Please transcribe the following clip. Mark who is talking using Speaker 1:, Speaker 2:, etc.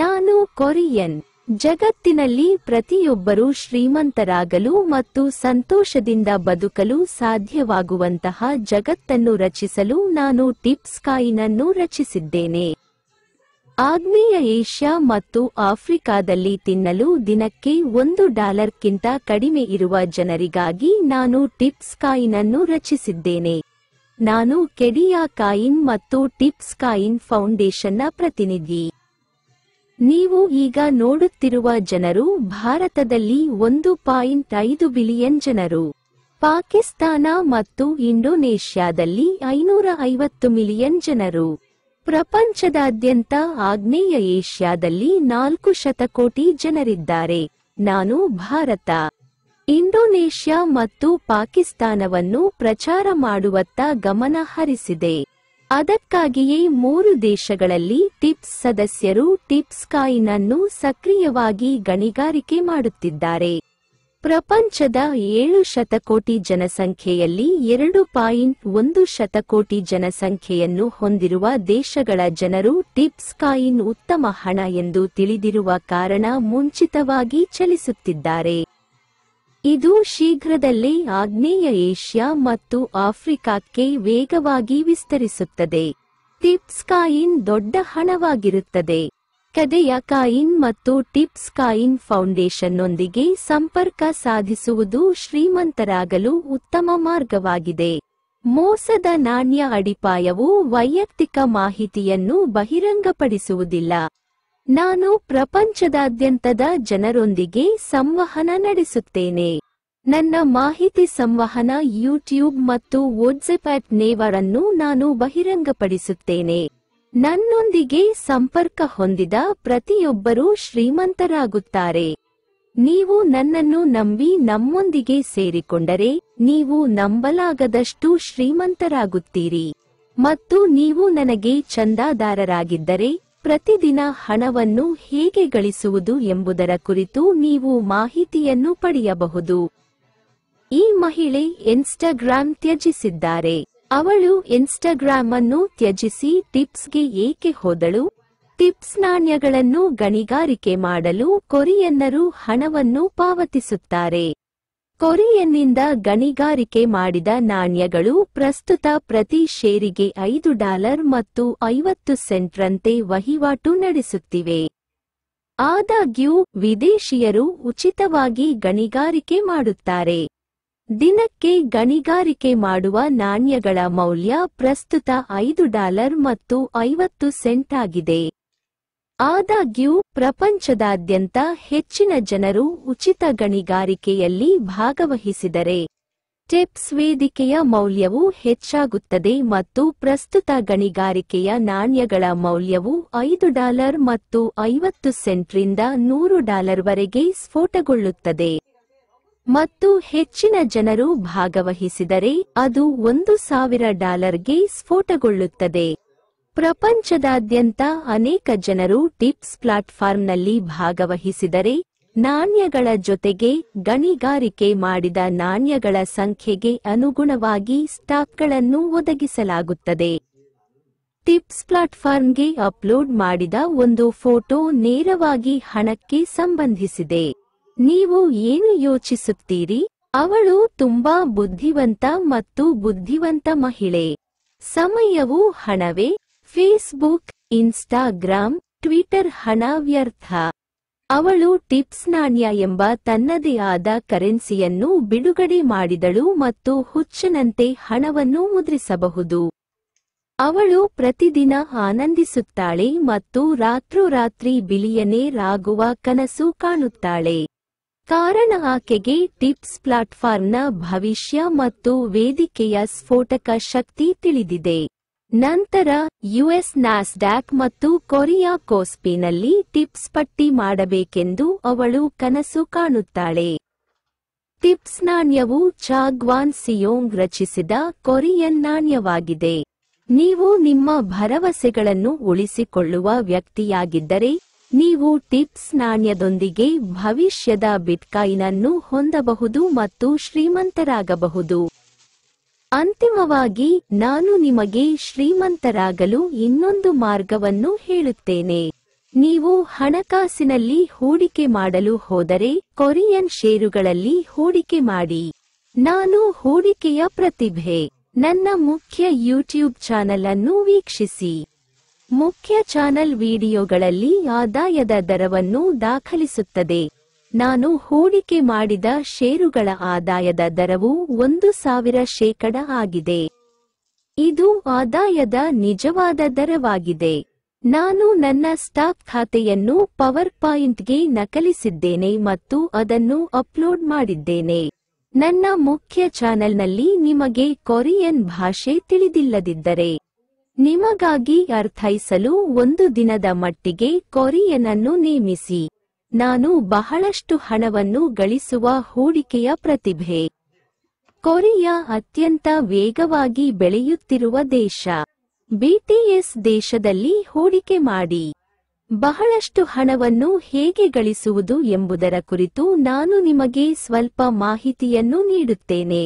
Speaker 1: ನಾನು ಕೊರಿಯನ್ ಜಗತ್ತಿನಲ್ಲಿ ಪ್ರತಿಯೊಬ್ಬರೂ ಶ್ರೀಮಂತರಾಗಲು ಮತ್ತು ಸಂತೋಷದಿಂದ ಬದುಕಲು ಸಾಧ್ಯವಾಗುವಂತಹ ಜಗತ್ತನ್ನು ರಚಿಸಲು ನಾನು ಟಿಪ್ಸ್ ಕಾಯಿನನ್ನು ರಚಿಸಿದ್ದೇನೆ ಆಗ್ನೇಯ ಏಷ್ಯಾ ಮತ್ತು ಆಫ್ರಿಕಾದಲ್ಲಿ ತಿನ್ನಲು ದಿನಕ್ಕೆ ಒಂದು ಡಾಲರ್ಕ್ಕಿಂತ ಕಡಿಮೆ ಇರುವ ಜನರಿಗಾಗಿ ನಾನು ಟಿಪ್ಸ್ ಕಾಯಿನನ್ನು ರಚಿಸಿದ್ದೇನೆ ನಾನು ಕೆಡಿಯಾ ಕಾಯಿನ್ ಮತ್ತು ಟಿಪ್ಸ್ ಕಾಯಿನ್ ಫೌಂಡೇಶನ್ನ ಪ್ರತಿನಿಧಿ ನೀವು ಈಗ ನೋಡುತ್ತಿರುವ ಜನರು ಭಾರತದಲ್ಲಿ ಒಂದು ಪಾಯಿಂಟ್ ಐದು ಬಿಲಿಯನ್ ಜನರು ಪಾಕಿಸ್ತಾನ ಮತ್ತು ಇಂಡೋನೇಷ್ಯಾದಲ್ಲಿ ಐನೂರ ಐವತ್ತು ಮಿಲಿಯನ್ ಜನರು ಪ್ರಪಂಚದಾದ್ಯಂತ ಆಗ್ನೇಯ ಏಷ್ಯಾದಲ್ಲಿ ನಾಲ್ಕು ಶತಕೋಟಿ ಜನರಿದ್ದಾರೆ ನಾನು ಭಾರತ ಇಂಡೋನೇಷ್ಯಾ ಮತ್ತು ಪಾಕಿಸ್ತಾನವನ್ನು ಪ್ರಚಾರ ಮಾಡುವತ್ತ ಗಮನ ಹರಿಸಿದೆ ಅದಕ್ಕಾಗಿಯೇ ಮೂರು ದೇಶಗಳಲ್ಲಿ ಟಿಪ್ಸ್ ಸದಸ್ಯರು ಟಿಪ್ಸ್ ಕಾಯಿನ್ ಅನ್ನು ಸಕ್ರಿಯವಾಗಿ ಗಣಿಗಾರಿಕೆ ಮಾಡುತ್ತಿದ್ದಾರೆ ಪ್ರಪಂಚದ ಏಳು ಶತಕೋಟಿ ಜನಸಂಖ್ಯೆಯಲ್ಲಿ ಎರಡು ಪಾಯಿಂಟ್ ಒಂದು ಶತಕೋಟಿ ಜನಸಂಖ್ಯೆಯನ್ನು ಹೊಂದಿರುವ ದೇಶಗಳ ಜನರು ಟಿಪ್ಸ್ ಕಾಯಿನ್ ಉತ್ತಮ ಹಣ ಎಂದು ತಿಳಿದಿರುವ ಕಾರಣ ಮುಂಚಿತವಾಗಿ ಚಲಿಸುತ್ತಿದ್ದಾರೆ ಇದು ಶೀಘ್ರದಲ್ಲಿ ಆಗ್ನೇಯ ಏಷ್ಯಾ ಮತ್ತು ಆಫ್ರಿಕಾಕ್ಕೆ ವೇಗವಾಗಿ ವಿಸ್ತರಿಸುತ್ತದೆ ಟಿಪ್ಸ್ ಕಾಯಿನ್ ದೊಡ್ಡ ಹಣವಾಗಿರುತ್ತದೆ ಕದೆಯ ಕಾಯಿನ್ ಮತ್ತು ಟಿಪ್ಸ್ ಕಾಯಿನ್ ಫೌಂಡೇಶನ್ನೊಂದಿಗೆ ಸಂಪರ್ಕ ಸಾಧಿಸುವುದು ಶ್ರೀಮಂತರಾಗಲು ಉತ್ತಮ ಮಾರ್ಗವಾಗಿದೆ ಮೋಸದ ನಾಣ್ಯ ಅಡಿಪಾಯವು ವೈಯಕ್ತಿಕ ಮಾಹಿತಿಯನ್ನು ಬಹಿರಂಗಪಡಿಸುವುದಿಲ್ಲ ನಾನು ಪ್ರಪಂಚದಾದ್ಯಂತದ ಜನರೊಂದಿಗೆ ಸಂವಹನ ನಡೆಸುತ್ತೇನೆ ನನ್ನ ಮಾಹಿತಿ ಸಂವಹನ ಯೂಟ್ಯೂಬ್ ಮತ್ತು ವಾಟ್ಸ್ಆ್ಯಪ್ ನೇವರನ್ನು ನಾನು ಬಹಿರಂಗಪಡಿಸುತ್ತೇನೆ ನನ್ನೊಂದಿಗೆ ಸಂಪರ್ಕ ಹೊಂದಿದ ಪ್ರತಿಯೊಬ್ಬರೂ ಶ್ರೀಮಂತರಾಗುತ್ತಾರೆ ನೀವು ನನ್ನನ್ನು ನಂಬಿ ನಮ್ಮೊಂದಿಗೆ ಸೇರಿಕೊಂಡರೆ ನೀವು ನಂಬಲಾಗದಷ್ಟು ಶ್ರೀಮಂತರಾಗುತ್ತೀರಿ ಮತ್ತು ನೀವು ನನಗೆ ಚಂದಾದಾರರಾಗಿದ್ದರೆ ಪ್ರತಿದಿನ ಹಣವನ್ನು ಹೇಗೆ ಗಳಿಸುವುದು ಎಂಬುದರ ಕುರಿತು ನೀವು ಮಾಹಿತಿಯನ್ನು ಪಡೆಯಬಹುದು ಈ ಮಹಿಳೆ ಇನ್ಸ್ಟಾಗ್ರಾಂ ತ್ಯಜಿಸಿದ್ದಾರೆ ಅವಳು ಇನ್ಸ್ಟಾಗ್ರಾಂ ಅನ್ನು ತ್ಯಜಿಸಿ ಟಿಪ್ಸ್ಗೆ ಏಕೆ ಹೋದಳು ಟಿಪ್ಸ್ ನಾಣ್ಯಗಳನ್ನು ಗಣಿಗಾರಿಕೆ ಮಾಡಲು ಕೊರಿಯನ್ನರು ಹಣವನ್ನು ಪಾವತಿಸುತ್ತಾರೆ ಕೊರಿಯನ್ನಿಂದ ಗಣಿಗಾರಿಕೆ ಮಾಡಿದ ನಾಣ್ಯಗಳು ಪ್ರಸ್ತುತ ಪ್ರತಿ ಷೇರಿಗೆ ಐದು ಡಾಲರ್ ಮತ್ತು ಐವತ್ತು ಸೆಂಟ್ರಂತೆ ವಹಿವಾಟು ನಡೆಸುತ್ತಿವೆ ಆದಾಗ್ಯೂ ವಿದೇಶಿಯರು ಉಚಿತವಾಗಿ ಗಣಿಗಾರಿಕೆ ಮಾಡುತ್ತಾರೆ ದಿನಕ್ಕೆ ಗಣಿಗಾರಿಕೆ ಮಾಡುವ ನಾಣ್ಯಗಳ ಮೌಲ್ಯ ಪ್ರಸ್ತುತ ಐದು ಡಾಲರ್ ಮತ್ತು ಐವತ್ತು ಸೆಂಟ್ ಆಗಿದೆ ಆದಾಗ್ಯೂ ಪ್ರಪಂಚದಾದ್ಯಂತ ಹೆಚ್ಚಿನ ಜನರು ಉಚಿತ ಗಣಿಗಾರಿಕೆಯಲ್ಲಿ ಭಾಗವಹಿಸಿದರೆ ಟಿಪ್ಸ್ ವೇದಿಕೆಯ ಮೌಲ್ಯವು ಹೆಚ್ಚಾಗುತ್ತದೆ ಮತ್ತು ಪ್ರಸ್ತುತ ಗಣಿಗಾರಿಕೆಯ ನಾಣ್ಯಗಳ ಮೌಲ್ಯವು ಐದು ಡಾಲರ್ ಮತ್ತು ಐವತ್ತು ಸೆಂಟ್ರಿಂದ ನೂರು ವರೆಗೆ ಸ್ಫೋಟಗೊಳ್ಳುತ್ತದೆ ಮತ್ತು ಹೆಚ್ಚಿನ ಜನರು ಭಾಗವಹಿಸಿದರೆ ಅದು ಒಂದು ಸಾವಿರ ಡಾಲರ್ಗೆ ಸ್ಫೋಟಗೊಳ್ಳುತ್ತದೆ ಪ್ರಪಂಚದಾದ್ಯಂತ ಅನೇಕ ಜನರು ಟಿಪ್ಸ್ ಪ್ಲಾಟ್ಫಾರ್ಮ್ನಲ್ಲಿ ಭಾಗವಹಿಸಿದರೆ ನಾಣ್ಯಗಳ ಜೊತೆಗೆ ಗಣಿಗಾರಿಕೆ ಮಾಡಿದ ನಾಣ್ಯಗಳ ಸಂಖ್ಯೆಗೆ ಅನುಗುಣವಾಗಿ ಸ್ಟಾಕ್ಗಳನ್ನು ಒದಗಿಸಲಾಗುತ್ತದೆ ಟಿಪ್ಸ್ ಪ್ಲಾಟ್ಫಾರ್ಮ್ಗೆ ಅಪ್ಲೋಡ್ ಮಾಡಿದ ಒಂದು ಫೋಟೋ ನೇರವಾಗಿ ಹಣಕ್ಕೆ ಸಂಬಂಧಿಸಿದೆ ನೀವು ಏನು ಯೋಚಿಸುತ್ತೀರಿ ಅವಳು ತುಂಬಾ ಬುದ್ಧಿವಂತ ಮತ್ತು ಬುದ್ಧಿವಂತ ಮಹಿಳೆ ಸಮಯವು ಹಣವೇ ಫೇಸ್ಬುಕ್ ಇನ್ಸ್ಟಾಗ್ರಾಂ ಟ್ವಿಟರ್ ಹಣ ವ್ಯರ್ಥ ಅವಳು ಟಿಪ್ಸ್ ನಾಣ್ಯ ಎಂಬ ತನ್ನದೇ ಆದ ಕರೆನ್ಸಿಯನ್ನು ಬಿಡುಗಡೆ ಮಾಡಿದಳು ಮತ್ತು ಹುಚ್ಚನಂತೆ ಹಣವನ್ನು ಮುದ್ರಿಸಬಹುದು ಅವಳು ಪ್ರತಿದಿನ ಆನಂದಿಸುತ್ತಾಳೆ ಮತ್ತು ರಾತ್ರೋರಾತ್ರಿ ಬಿಲಿಯನೇರಾಗುವ ರಾಗುವ ಕನಸು ಕಾಣುತ್ತಾಳೆ ಕಾರಣ ಆಕೆಗೆ ಟಿಪ್ಸ್ ಪ್ಲಾಟ್ಫಾರ್ಮ್ನ ಭವಿಷ್ಯ ಮತ್ತು ವೇದಿಕೆಯ ಸ್ಫೋಟಕ ಶಕ್ತಿ ತಿಳಿದಿದೆ ನಂತರ ಯುಎಸ್ ನ್ಯಾಸ್ಡ್ಯಾಕ್ ಮತ್ತು ಕೊರಿಯಾ ಕೋಸ್ಪಿನಲ್ಲಿ ಟಿಪ್ಸ್ ಪಟ್ಟಿ ಮಾಡಬೇಕೆಂದು ಅವಳು ಕನಸು ಕಾಣುತ್ತಾಳೆ ಟಿಪ್ಸ್ ನಾಣ್ಯವು ಚಾಗ್ವಾನ್ ಸಿಯೋಂಗ್ ರಚಿಸಿದ ಕೊರಿಯನ್ ನಾಣ್ಯವಾಗಿದೆ ನೀವು ನಿಮ್ಮ ಭರವಸೆಗಳನ್ನು ಉಳಿಸಿಕೊಳ್ಳುವ ವ್ಯಕ್ತಿಯಾಗಿದ್ದರೆ ನೀವು ಟಿಪ್ಸ್ ನಾಣ್ಯದೊಂದಿಗೆ ಭವಿಷ್ಯದ ಬಿಟ್ಕಾಯಿನನ್ನು ಹೊಂದಬಹುದು ಮತ್ತು ಶ್ರೀಮಂತರಾಗಬಹುದು ಅಂತಿಮವಾಗಿ ನಾನು ನಿಮಗೆ ಶ್ರೀಮಂತರಾಗಲು ಇನ್ನೊಂದು ಮಾರ್ಗವನ್ನು ಹೇಳುತ್ತೇನೆ ನೀವು ಹಣಕಾಸಿನಲ್ಲಿ ಹೂಡಿಕೆ ಮಾಡಲು ಹೋದರೆ ಕೊರಿಯನ್ ಷೇರುಗಳಲ್ಲಿ ಹೂಡಿಕೆ ಮಾಡಿ ನಾನು ಹೂಡಿಕೆಯ ಪ್ರತಿಭೆ ನನ್ನ ಮುಖ್ಯ ಯೂಟ್ಯೂಬ್ ಚಾನೆಲ್ ಅನ್ನು ವೀಕ್ಷಿಸಿ ಮುಖ್ಯ ಚಾನೆಲ್ ವಿಡಿಯೋಗಳಲ್ಲಿ ಆದಾಯದ ದರವನ್ನು ದಾಖಲಿಸುತ್ತದೆ ನಾನು ಹೂಡಿಕೆ ಮಾಡಿದ ಷೇರುಗಳ ಆದಾಯದ ದರವು ಒಂದು ಸಾವಿರ ಶೇಕಡ ಆಗಿದೆ ಇದು ಆದಾಯದ ನಿಜವಾದ ದರವಾಗಿದೆ ನಾನು ನನ್ನ ಸ್ಟಾಕ್ ಖಾತೆಯನ್ನು ಪವರ್ ಪಾಯಿಂಟ್ಗೆ ನಕಲಿಸಿದ್ದೇನೆ ಮತ್ತು ಅದನ್ನು ಅಪ್ಲೋಡ್ ಮಾಡಿದ್ದೇನೆ ನನ್ನ ಮುಖ್ಯ ಚಾನೆಲ್ನಲ್ಲಿ ನಿಮಗೆ ಕೊರಿಯನ್ ಭಾಷೆ ತಿಳಿದಿಲ್ಲದಿದ್ದರೆ ನಿಮಗಾಗಿ ಅರ್ಥೈಸಲು ಒಂದು ದಿನದ ಮಟ್ಟಿಗೆ ಕೊರಿಯನ್ ಅನ್ನು ನೇಮಿಸಿ ನಾನು ಬಹಳಷ್ಟು ಹಣವನ್ನು ಗಳಿಸುವ ಹೂಡಿಕೆಯ ಪ್ರತಿಭೆ ಕೊರಿಯಾ ಅತ್ಯಂತ ವೇಗವಾಗಿ ಬೆಳೆಯುತ್ತಿರುವ ದೇಶ ಬಿಟಿಎಸ್ ದೇಶದಲ್ಲಿ ಹೂಡಿಕೆ ಮಾಡಿ ಬಹಳಷ್ಟು ಹಣವನ್ನು ಹೇಗೆ ಗಳಿಸುವುದು ಎಂಬುದರ ಕುರಿತು ನಾನು ನಿಮಗೆ ಸ್ವಲ್ಪ ಮಾಹಿತಿಯನ್ನು ನೀಡುತ್ತೇನೆ